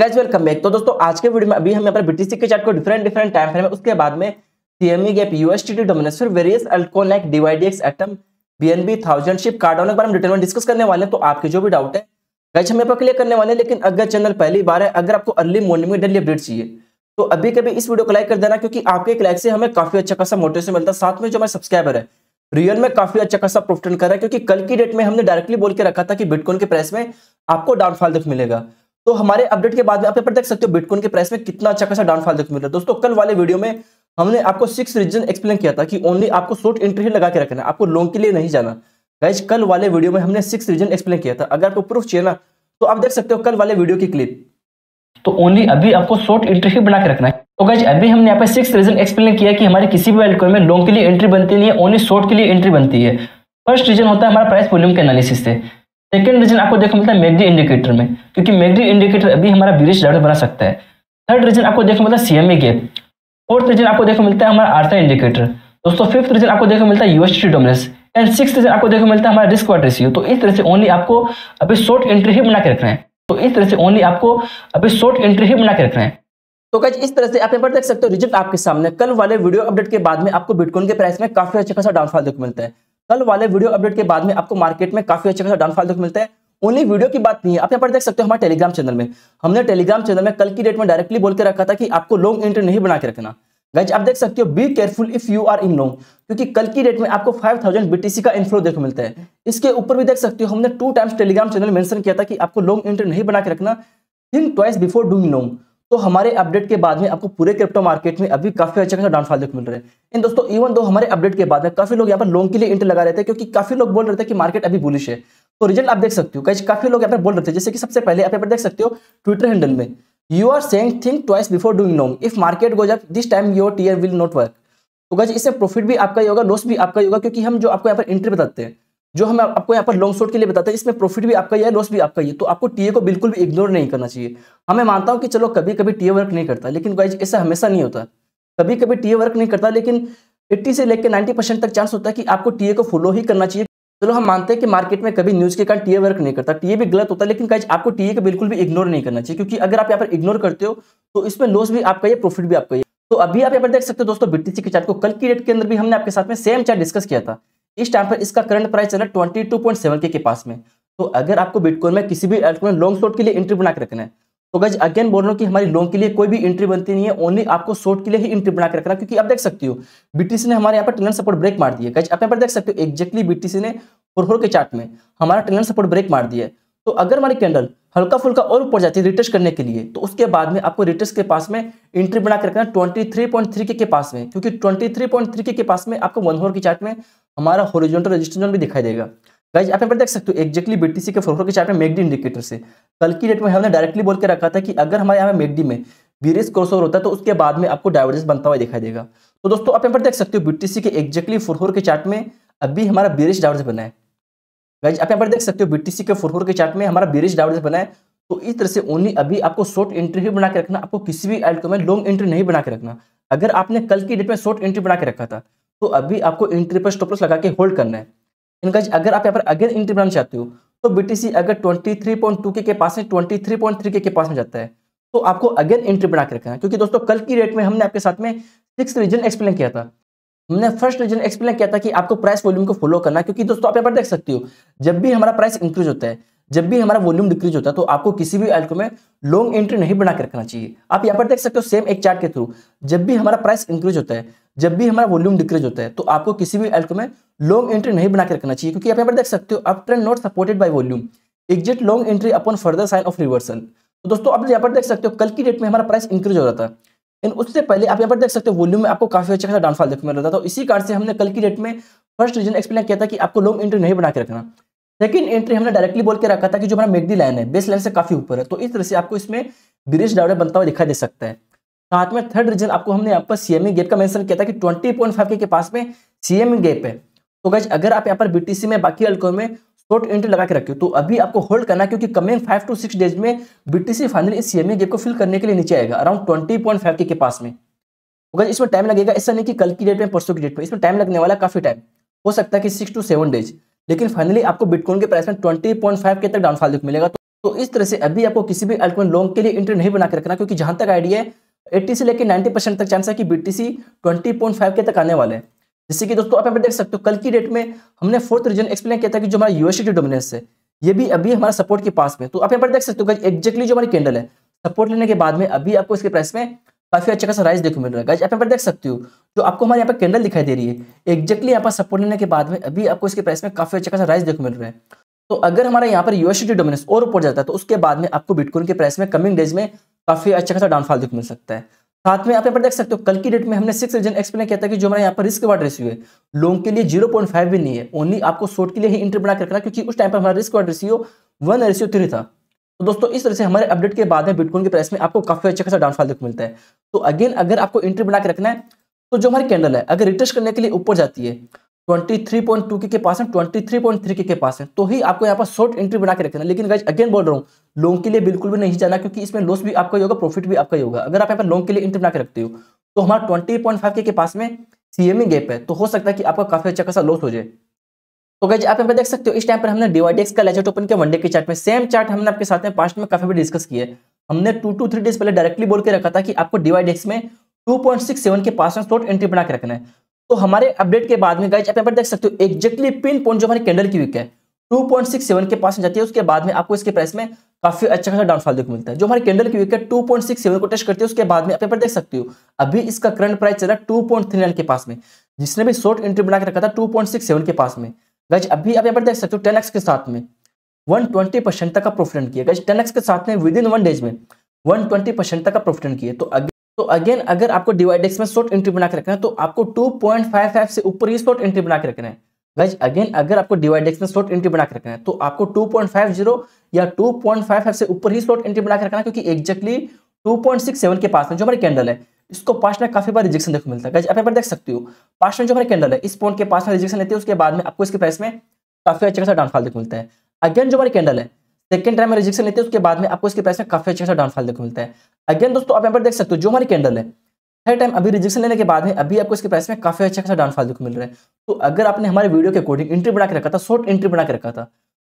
guys welcome back तो दोस्तों आज के वीडियो में अभी हम यहां पर बीटीसी के चार्ट को डिफरेंट डिफरेंट टाइम फ्रेम में उसके बाद में सीएमई गैप यूएसटीटी डोमिनेंस फिर वेरियस अल्कोनेक डीवाईडीएक्स एटम बीएनबी थाउजेंड शिप कार्डोन के बारे में डिटेल में डिस्कस करने वाले हैं तो आपके जो भी डाउट है गाइस हम यहां पर क्लियर करने वाले हैं लेकिन अगर चैनल पहली बार है अगर आपको अर्ली मॉर्निंग में डेली अपडेट चाहिए तो अभी कभी इस वीडियो को लाइक कर देना क्योंकि आपके एक लाइक से हमें काफी अच्छा खासा मोटिवेशन मिलता है साथ में जो हमारे सब्सक्राइबर है रियल में काफी अच्छा खासा प्रॉफिट कर रहा है क्योंकि कल की डेट में हमने डायरेक्टली बोल के रखा था कि बिटकॉइन के प्राइस में आपको डाउनफॉल देख मिलेगा तो हमारे अपडेट के बाद में आप यहाँ पर देख सकते हो बिटकॉइन के प्राइस में कितना अच्छा खासा डाउनफॉल देख मिल रहा दोस्तों कल वाले वीडियो में हमने आपको सिक्स रीजन एक्सप्लेन किया था कि ओनली आपको शॉर्ट इंट्री ही लगा के रखना आपको लोन के लिए नहीं जाना गाइज कल वाले वीडियो में हमने सिक्स रीजन एक्सप्लेन किया था अगर आपको प्रूफ चाहिए ना तो आप देख सकते हो कल वाले वीडियो की क्लिप तो ओनली अभी आपको शॉर्ट इंटरेस्ट ही बना के रखना है तो गाइज अभी हमने यहाँ पर सिक्स रीजन एक्सप्लेन किया कि हमारे किसी भी वेल्टकॉइन में लॉन्ग के लिए एंट्री बनती नहीं है ओनली शॉर्ट के लिए एंट्री बनती है फर्स्ट रीजन होता है हमारा प्राइस वॉल्यूम के एनालिसिस से सेकेंड रीजन आपको देखने मिलता है मैगडी इंडिकेटर में क्योंकि मैगडी इंडिकेटर अभी हमारा बीरिश डाटा बना सकता है थर्ड रीजन आपको देखने मिलता है सीएमए गैप फोर्थ रीजन आपको देखने मिलता है हमारा आर्था इंडिकेटर दोस्तों फिफ्थ रीजन आपको देखने मिलता है USDT dominance and six reason आपको देखने मिलता है हमारा रिस्क वाटर रेशियो तो इस तरह से ओनली आपको अभी शॉर्ट एंट्री ही बना के रखना है तो इस तरह से ओनली आपको अभी शॉर्ट एंट्री ही बना के रखना है तो कच इस तरह से आप यहाँ पर देख सकते हो रिजल्ट आपके सामने कल वाले वीडियो अपडेट के बाद में आपको बिटकॉइन के प्राइस में काफी अच्छा खासा डाउनफॉल देखने मिलता है कल वाले वीडियो अपडेट के बाद में आपको मार्केट में काफी अच्छा खासा डाउनफॉल देखने मिलता है ओनली वीडियो की बात नहीं है आप यहाँ पर देख सकते हो हमारे टेलीग्राम चैनल में हमने टेलीग्राम चैनल में कल की डेट में डायरेक्टली बोलकर रखा था कि आपको लॉन्ग एंट्री नहीं बना के रखना गाइज आप देख सकते हो be careful if you are in long क्योंकि कल की डेट में आपको 5000 बीटीसी का इनफ्लो देखने मिलता है इसके ऊपर भी देख सकते हो हमने two times Telegram channel mention किया था कि आपको लॉन्ग एंट्री नहीं बना के रखना think twice before doing long तो हमारे अपडेट के बाद में आपको पूरे क्रिप्टो मार्केट में अभी काफी अच्छा खासा डाउनफॉल देख मिल रहा है इन दोस्तों इवन दो हमारे अपडेट के बाद में काफी लोग यहाँ पर लॉन्ग के लिए इंटर लगा रहे थे क्योंकि काफी लोग बोल रहे थे कि मार्केट अभी बुलिश है तो रिजल्ट आप देख सकते हो काफी लोग यहाँ पर बोल रहे थे जैसे कि सबसे पहले आप यहाँ पर देख सकते हो ट्विटर हैंडल में you are saying think twice before doing long if market goes up this time your tier will not work तो गाइज इससे प्रॉफिट भी आपका ही होगा लॉस भी आपका ही होगा क्योंकि हम जो आपको यहाँ पर एंट्री बताते हैं जो हम आपको यहाँ पर लॉन्ग शॉर्ट के लिए बताते हैं इसमें प्रॉफिट भी आपका ही है लॉस भी आपका ही है तो आपको टीए को बिल्कुल भी इग्नोर नहीं करना चाहिए हमें हाँ, मानता हूँ कि चलो कभी कभी टीए वर्क नहीं करता लेकिन गाइज ऐसा हमेशा नहीं होता कभी कभी टीए वर्क नहीं करता लेकिन एट्टी से लेकर नाइन्टी परसेंट तक चांस होता है कि आपको टीए को फॉलो ही करना चाहिए चलो हम मानते हैं कि मार्केट में कभी न्यूज़ के कारण टीए वर्क नहीं करता टीए भी गलत होता है लेकिन कहीं आपको टीए का बिल्कुल भी इग्नोर नहीं करना चाहिए क्योंकि अगर आप यहाँ पर इग्नोर करते हो तो इसमें लॉस भी आपका ये प्रॉफिट भी आपका ये तो अभी आप यहाँ पर देख सकते हो दोस्तों बीटीसी के चार्ट को कल की डेट के अंदर भी हमने आपके साथ में सेम चार्ट डिस्कस किया था इस टाइम पर इसका करंट प्राइस चल रहा है ट्वेंटी के पास में तो अगर आपको बिटकॉइन में किसी भी लॉन्ग शॉर्ट के लिए एंट्री बना रखना है तो गज अगेन बोल रहा हूँ कि हमारी लॉन्ग के लिए कोई भी एंट्री बनती नहीं है ओनली आपको शॉर्ट के लिए ही एंट्री बना के रखना क्योंकि आप देख सकते हो बीटीसी ने हमारे यहाँ पर ट्रेलर सपोर्ट ब्रेक मार दिया गज आप यहाँ पर देख सकते हो एक्जेक्टली बीटीसी ने फोर फोर के चार्ट में हमारा ट्रेलर सपोर्ट ब्रेक मार दिया तो अगर हमारी कैंडल हल्का फुल्का और ऊपर जाती है रिटेस्ट करने के लिए तो उसके बाद में आपको रिटेस्ट के पास में एंट्री बना के रखना ट्वेंटी थ्री पॉइंट थ्री के पास में क्योंकि ट्वेंटी थ्री पॉइंट थ्री के के पास में आपको वन होर के चार्ट में हमारा होरिजोनटल रजिस्ट्रेशन भी दिखाई देगा गाइज आप यहाँ पर देख सकते हो एक्जैक्टली बीटीसी के फोर के चार्ट में मेगडी इंडिकेटर से कल की डेट में हमने डायरेक्टली बोल के रखा था कि अगर हमारे यहाँ मेगडी में वीरेस क्रॉसओवर होता है तो उसके बाद में आपको डायवर्जेंस बनता हुआ दिखाई देगा तो दोस्तों आप यहाँ पर देख सकते हो बी के एक्जैक्टली फोर के चार्ट में अभी हमारा बीरिश डाइवर्जेंस बना है गाइज आप यहाँ पर देख सकते हो बीटीसी के फोर के चार्ट में हमारा बीरिश डाइवर्जेंस बना है तो इस तरह से ओनली अभी आपको शॉर्ट एंट्री ही बना के रखना आपको किसी भी आइटको में लॉन्ग एंट्री नहीं बना के रखना अगर आपने कल की डेट में शॉर्ट एंट्री बना के रखा था तो अभी आपको एंट्री पर स्टॉपलॉस लगा के होल्ड करना है इनका अगर आप यहाँ पर अगेन इंट्री बनाना चाहते हो तो बीटीसी अगर 23.2 के के पास में 23.3 के के पास में जाता है तो आपको अगेन इंट्री बना के रखना है क्योंकि दोस्तों कल की रेट में हमने आपके साथ में सिक्स रीजन एक्सप्लेन किया था हमने फर्स्ट रीजन एक्सप्लेन किया था कि आपको प्राइस वॉल्यूम को फॉलो करना क्योंकि दोस्तों आप यहाँ पर देख सकते हो जब भी हमारा प्राइस इंक्रीज होता है जब भी हमारा वॉल्यूम डिक्रीज होता है तो आपको किसी भी आइटम में लॉन्ग एंट्री नहीं बना के रखना चाहिए आप यहाँ पर देख सकते हो सेम एक चार्ट के थ्रू जब भी हमारा प्राइस इंक्रीज होता है जब भी हमारा वॉल्यूम डिक्रीज होता है तो आपको किसी भी एल्को में लॉन्ग एंट्री नहीं बना के रखना चाहिए क्योंकि आप यहाँ पर देख सकते हो up trend not supported by volume exit long entry upon further sign of reversal तो दोस्तों आप यहाँ पर देख सकते हो कल की डेट में हमारा प्राइस इंक्रीज हो रहा था इन उससे पहले आप यहाँ पर देख सकते हो वॉल्यूम में आपको काफी अच्छा खासा डाउनफॉल देखने मिल रहा था तो इसी कारण से हमने कल की डेट में फर्स्ट रीजन एक्सप्लेन किया था कि आपको लॉन्ग एंट्री नहीं बना के रखना सेकंड एंट्री हमने डायरेक्टली बोल के रखा था कि जो हमारा मेगडी लाइन है बेस लाइन से काफी ऊपर है तो इस तरह से आपको इसमें ब्रिज डाउट बनता हुआ दिखाई दे सकता है साथ में थर्ड रीजन आपको हमने यहाँ पर सीएमई गैप e का मेंशन किया था कि ट्वेंटी पॉइंट फाइव के पास में सीएमई गैप e है तो गज अगर आप यहाँ पर बीटीसी में बाकी अल्को में शॉर्ट एंट्री लगा के रखे तो अभी आपको होल्ड करना क्योंकि coming five to six days में बीटीसी फाइनली इस सीएमई गैप e को फिल करने के लिए नीचे आएगा अराउंड ट्वेंटी पॉइंट फाइव के, पास में तो गज इसमें टाइम लगेगा ऐसा नहीं कि कल की डेट में परसों की डेट में इसमें टाइम लगने वाला काफी टाइम हो सकता है कि सिक्स टू सेवन डेज लेकिन फाइनली आपको बिटकॉइन के प्राइस में ट्वेंटी पॉइंट फाइव के तक डाउनफॉल मिलेगा तो, तो इस तरह से अभी आपको किसी भी अल्टकॉइन लॉन्ग के लिए इंटर नहीं बना के रखना क्योंकि जहां तक आइडिया है 80 से लेकर 90 परसेंट तक चांस है कि बीटीसी 20.5 के तक आने वाले हैं जैसे कि दोस्तों आप यहाँ पर देख सकते हो कल की डेट में हमने फोर्थ रीजन एक्सप्लेन किया था कि जो हमारा यूएसटी डोमिनेंस है ये भी अभी हमारा सपोर्ट के पास में तो आप यहाँ पर देख सकते हो एक्जैक्टली जो हमारी कैंडल है सपोर्ट लेने के बाद में अभी आपको इसके प्राइस में काफी अच्छा खासा राइस देखने मिल रहा है आप यहाँ पर देख सकते हो जो आपको हमारे यहाँ पर कैंडल दिखाई दे रही है एक्जैक्टली यहाँ पर सपोर्ट लेने के बाद में अभी आपको इसके प्राइस में काफी अच्छा खासा राइस देखने मिल रहा है तो अगर हमारे यहाँ पर यूएसटी डोमिनेंस और ऊपर जाता है तो उसके बाद में आपको बिटकॉइन के प्राइस में कमिंग डेज में काफ़ी अच्छा खासा डाउनफॉल देखने मिल सकता है साथ में आप यहाँ पर देख सकते हो कल की डेट में हमने सिक्स रीजन एक्सप्लेन किया था कि जो हमारे यहाँ पर रिस्क वार्ड रेसियो है लॉन्ग के लिए जीरो पॉइंट फाइव भी नहीं है ओनली आपको शॉर्ट के लिए ही इंटर बना कर रखना क्योंकि उस टाइम पर हमारा risk reward ratio one ratio three था तो दोस्तों इस तरह से हमारे अपडेट के बाद में बिटकॉइन के प्राइस में आपको काफी अच्छा खासा डाउनफॉल देखने मिलता है तो अगेन अगर आपको इंट्री बना के रखना है तो जो हमारी कैंडल है अगर रिटेस्ट करने के लिए ऊपर जाती है 23.2 के के पास है 23.3 के के पास है तो ही आपको यहाँ पर शॉर्ट एंट्री बना के रखना लेकिन गाइज अगेन बोल रहा हूँ लॉन्ग के लिए बिल्कुल भी नहीं जाना क्योंकि इसमें लॉस भी आपका ही होगा प्रॉफिट भी आपका ही होगा अगर आप यहाँ पर लॉन्ग के लिए एंट्री बना के रखते हो तो हमारा ट्वेंटी के, के पास में सीएमई गैप है तो हो सकता है कि आपका काफी अच्छा खासा लॉस हो जाए तो गाइज आप यहाँ पर देख सकते हो इस टाइम पर हमने डीवाईडीएक्स का लेजट ओपन किया वनडे के चार्ट में सेम चार्ट हमने आपके साथ में पास्ट में काफी डिस्कस किया हमने टू टू थ्री डेज पहले डायरेक्टली बोल के रखा था कि आपको डीवाइडेक्स में सेवन के पास में शॉर्ट एंट्री बना के रखना है तो हमारे अपडेट के बाद में गाइज आप यहाँ पर देख सकते हो एक्जेक्टली पिन पॉइंट जो हमारी कैंडल की वीक है 2.67 के पास में जाती है उसके बाद में आपको इसके प्राइस में काफी अच्छा खासा डाउनफॉल देखने मिलता है जो हमारे कैंडल की वीक है 2.67 को टेस्ट करती है उसके बाद में आप यहाँ पर देख सकते हो अभी इसका करंट प्राइस चला टू पॉइंट के पास में जिसने भी शॉर्ट एंट्री बना के रखा था 2.67 के पास में गज अभी आप यहाँ पर देख सकते हो 10x के साथ में 120 परसेंट तक का प्रोफिट किया गज 10x के साथ में विद इन वन डेज में 120 परसेंट तक का प्रोफिट किया तो अगर तो अगेन अगर आपको डिवाइड एक्स में शॉर्ट एंट्री बना के रखना है तो आपको 2.55 से ऊपर ही शॉर्ट एंट्री बना के रखना है गाइज अगेन अगर आपको डिवाइड एक्स में शॉर्ट एंट्री बना के रखना है तो आपको 2.50 या 2.55 से ऊपर ही शॉर्ट एंट्री बना के रखना है क्योंकि एग्जैक्टली 2.67 के पास में जो हमारे कैंडल है इसको पास में काफी बार रिजेक्शन देखने मिलता है आप यहाँ पर देख सकते हो पास में जो हमारे कैंडल है इस पॉइंट के पास में रिजेक्शन लेते हैं उसके बाद में आपको इसके प्राइस में काफी अच्छा खासा डाउनफॉल देखने मिलता है अगेन जो हमारे कैंडल है सेकंड टाइम में रिजेक्शन लेते हैं उसके बाद में आपको इसके प्राइस में काफी अच्छा डाउनफॉल देखने मिलता है अगेन दोस्तों आप यहाँ पर देख सकते हो जो हमारी कैंडल है हर टाइम अभी रिजेक्शन लेने के बाद में अभी आपको इसके प्राइस में काफी अच्छा खासा डाउनफॉल देखने मिल रहा है तो अगर आपने हमारे वीडियो के अकॉर्डिंग एंट्री बना के रखा था शॉर्ट एंट्री बना के रखा था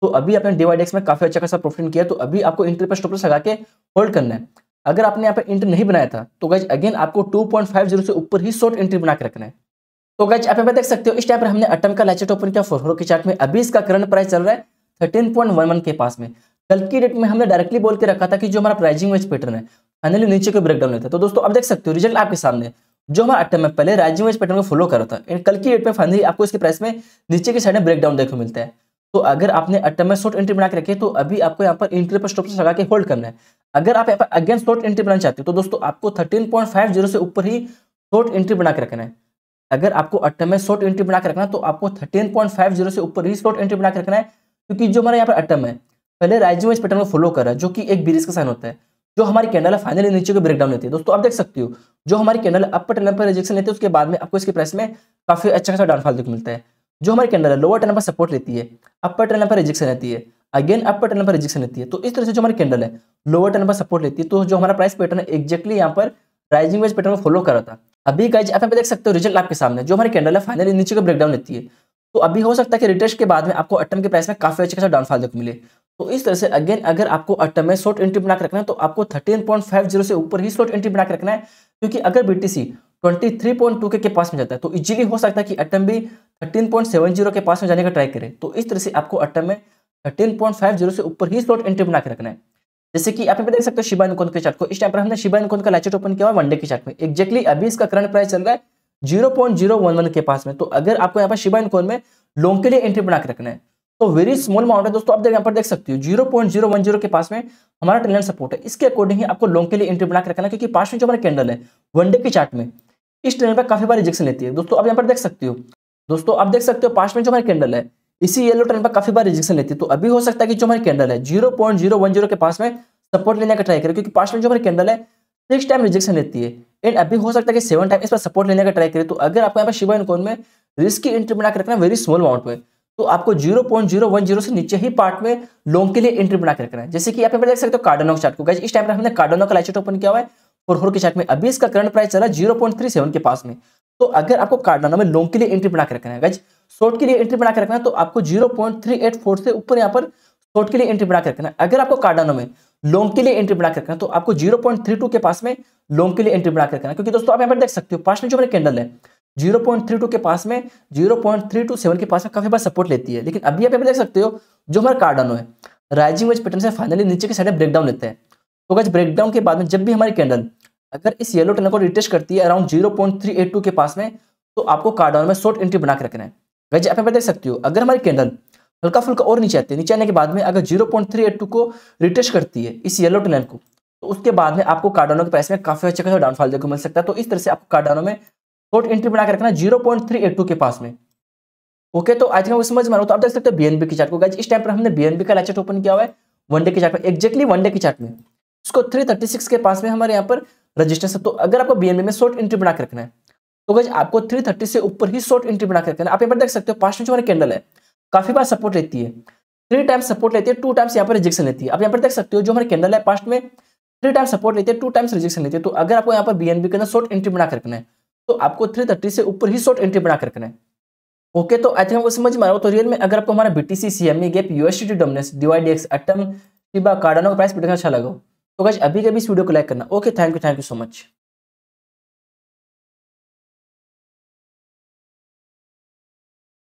तो अभी आपने डिवाइड एक्स में काफी अच्छा खासा प्रॉफिट किया तो अभी आपको एंट्री पर स्टॉप लगा के होल्ड करना है अगर आपने यहाँ पर एंट्री नहीं बनाया था तो गज अगेन आपको 2.50 से ऊपर ही शॉर्ट एंट्री बना के रखना है तो गज आप यहाँ पर देख सकते हो इस टाइम पर हमने अटम का लाइचेट ओपन किया फोरहोर के चार्ट में अभी इसका करंट प्राइस चल रहा है 13.11 के पास में कल की डेट में हमने डायरेक्टली बोल के रखा था कि जो हमारा प्राइजिंग वेज पैटर्न है फाइनली नीचे को ब्रेकडाउन लेता है तो दोस्तों आप देख सकते हो रिजल्ट आपके सामने जो हमारा अट्टे में पहले राइजिंग वेज पैटर्न को फॉलो कर रहा था एंड कल की डेट में फाइनली आपको इसके प्राइस में नीचे की साइड में ब्रेकडाउन देखने को मिलता है तो अगर आपने अट्टे में शॉर्ट एंट्री बना के रखी तो अभी आपको यहाँ पर इंट्री पर स्टॉप लगा के होल्ड करना है अगर आप यहाँ पर अगेन शॉर्ट एंट्री बनाना चाहते हो तो दोस्तों आपको थर्टीन पॉइंट फाइव जीरो से ऊपर ही शॉर्ट एंट्री बना के रखना है अगर आपको अट्टे में शॉर्ट एंट्री बना के रखना है तो आपको थर्टीन पॉइंट फाइव जीरो से ऊपर ही शॉर्ट एंट्री बना के रखना है क्योंकि जो हमारा यहाँ पर एटम है पहले राइजिंग इस पैटर्न को फॉलो कर रहा है जो कि एक ब्रिज का साइन होता है जो हमारी कैंडल है फाइनली नीचे को ब्रेकडाउन लेती है दोस्तों आप देख सकते हो जो हमारी कैंडल है अपर टर्न पर रिजेक्शन लेते हैं उसके बाद में आपको इसके प्राइस में काफी अच्छा खासा डाउनफॉल देखने मिलता है जो हमारी कैंडल है लोअर टर्न पर सपोर्ट लेती है अपर टर्न पर रिजेक्शन रहती है अगेन अपर टर्न पर रिजेक्शन रहती है तो इस तरह से जो हमारी कैंडल है लोअर टर्न पर सपोर्ट लेती है तो जो हमारा प्राइस पैटर्न है एक्जैक्टली यहाँ पर राइजिंग वाइज पैटर्न को फॉलो कर रहा था अभी गाइज आप यहाँ पे देख सकते हो रिजल्ट आपके सामने जो हमारी कैंडल है फाइनली नीचे को ब्रेकडाउन लेती है तो अभी हो सकता है कि रिटेस्ट के बाद में आपको अटम के प्राइस में काफी अच्छे खासा डाउनफॉल देखने मिले तो इस तरह से अगेन अगर आपको अटम में शॉर्ट एंट्री बनाकर रखना है तो आपको 13.50 से ऊपर ही शॉर्ट एंट्री बनाकर रखना है क्योंकि अगर बीटीसी 23.2 के, के पास में जाता है तो इजीली हो सकता है कि अटम भी 13.70 के पास में जाने का ट्राई करे तो इस तरह से आपको अटम में 13.50 से ऊपर ही स्लॉट एंट्री बनाकर रखना है जैसे कि आप देख सकते हो शिबा इनकोन के चार्ट को इस टाइम पर हमने शिबा इनकोन का लाइचेट ओपन किया वनडे के चार्ट में एक्जेक्टली अभी इसका करंट प्राइस चल रहा है 0.011 के पास में तो अगर आपको यहाँ पर शिबा इनकोन में लॉन्ग के लिए एंट्री बना के रखना है तो वेरी स्मॉल अमाउंट है दोस्तों आप यहाँ पर देख सकते हो जीरो के पास में हमारा ट्रेन सपोर्ट है इसके अकॉर्डिंग ही आपको लॉन्ग के लिए एंट्री बना के रखना क्योंकि पास में जो हमारा कैंडल है वनडे के चार्ट में इस ट्रेन पर काफी बार रिजेक्शन लेती है दोस्तों आप यहाँ पर देख सकते हो दोस्तों आप देख सकते हो पास में जो हमारे कैंडल है इसी येलो ट्रेन पर काफी बार रिजेक्शन लेती है तो अभी हो सकता है कि जो हमारे कैंडल है zero point zero one zero के पास में सपोर्ट लेने का ट्राई करें क्योंकि पास में जो हमारे कैंडल है सिक्स टाइम रिजेक्शन लेती है एंड अभी हो सकता है कि सेवन टाइम इस पर सपोर्ट लेने का ट्राई करे तो अगर आपको यहाँ पर शिवा इनकोन में रिस्क की एंट्री बना के रखना है वेरी स्मॉल अमाउंट में तो आपको 0.010 से नीचे ही पार्ट में लॉन्ग के लिए एंट्री बना के रखना है जैसे कि आप देख सकते हो कार्डनॉक चार्ट को इस टाइम पर हमने कार्डनो का लाइचेट ओपन किया हुआ है और होर के चार्ट में अभी इसका करंट प्राइस चला जीरो पॉइंट थ्री सेवन के पास में तो अगर आपको कार्डनो में लॉन्ग के लिए एंट्री बना के रखना है गज शॉर्ट के लिए एंट्री बना के रखना है तो आपको जीरो से ऊपर यहाँ पर शॉर्ट के लिए एंट्री बना के रखना है अगर आपको कार्डाना में लॉन्ग के लिए एंट्री बनाकर रखना तो आपको 0.32 के पास में लॉन्ग के लिए एंट्री बनाकर रखना क्योंकि दोस्तों आप यहाँ पर देख सकते हो पास में जो हमारे कैंडल है 0.32 के पास में 0.327 के पास में काफी बार सपोर्ट लेती है लेकिन अभी आप यहाँ पर देख सकते हो जो हमारा कार्डन है राइजिंग वेज पैटर्न से फाइनली नीचे के साइड में ब्रेकडाउन लेते हैं तो अगर ब्रेकडाउन के बाद में जब भी हमारी कैंडल अगर इस येलो टर्न को रिटेस्ट करती है अराउंड 0.382 के पास में तो आपको कार्डाउन में शॉर्ट एंट्री बनाकर रखना है गज आप यहाँ पर देख सकते हो अगर हमारी कैंडल हल्का फुल्का और नीचे आती है नीचे आने के बाद में अगर zero point three eight two को रिटेस्ट करती है इस येलो टनल को तो उसके बाद में आपको कार्डानो के प्राइस में काफी अच्छा खासा डाउनफॉल देखो मिल सकता है तो इस तरह से आपको कार्डानो में शॉर्ट एंट्री बनाकर रखना zero point three eight two के पास में ओके तो आज का समझ मानो तो आप देख सकते हो बीएनबी की चार्ट को गाइज इस टाइम पर हमने बीएनबी का लाइट ओपन किया हुआ है वनडे के चार्ट में एक्जेक्टली वनडे के चार्ट में उसको थ्री थर्टी सिक्स के पास में हमारे यहाँ पर रजिस्टर है तो अगर आपको बीएनबी में शॉर्ट एंट्री बनाकर रखना है तो गज आपको थ्री थर्टी से ऊपर ही शॉर्ट एंट्री बनाकर रखना है आप यहाँ पर देख सकते हो पास में जो हमारे कैंडल है काफी बार सपोर्ट लेती है थ्री टाइम्स सपोर्ट लेती है टू टाइम्स यहाँ पर रिजेक्शन लेती है आप यहाँ पर देख सकते हो जो हमारे कैंडल है पास्ट में थ्री टाइम्स सपोर्ट लेती है टू टाइम्स रिजेक्शन लेते हैं तो अगर आपको यहाँ पर बी एनबी के अंदर शॉर्ट एंट्री बना करना है तो आपको थ्री थर्टी से ऊपर ही शॉर्ट एंट्री बना करना है ओके तो आई थिंक समझ में आ रहा हो तो रियल में अगर आपको हमारा BTC CME gap USD dominance DYDX Atom Shiba Cardano price अच्छा लगा तो गाइस अभी के भी इस वीडियो को लाइक करना okay thank you thank you so much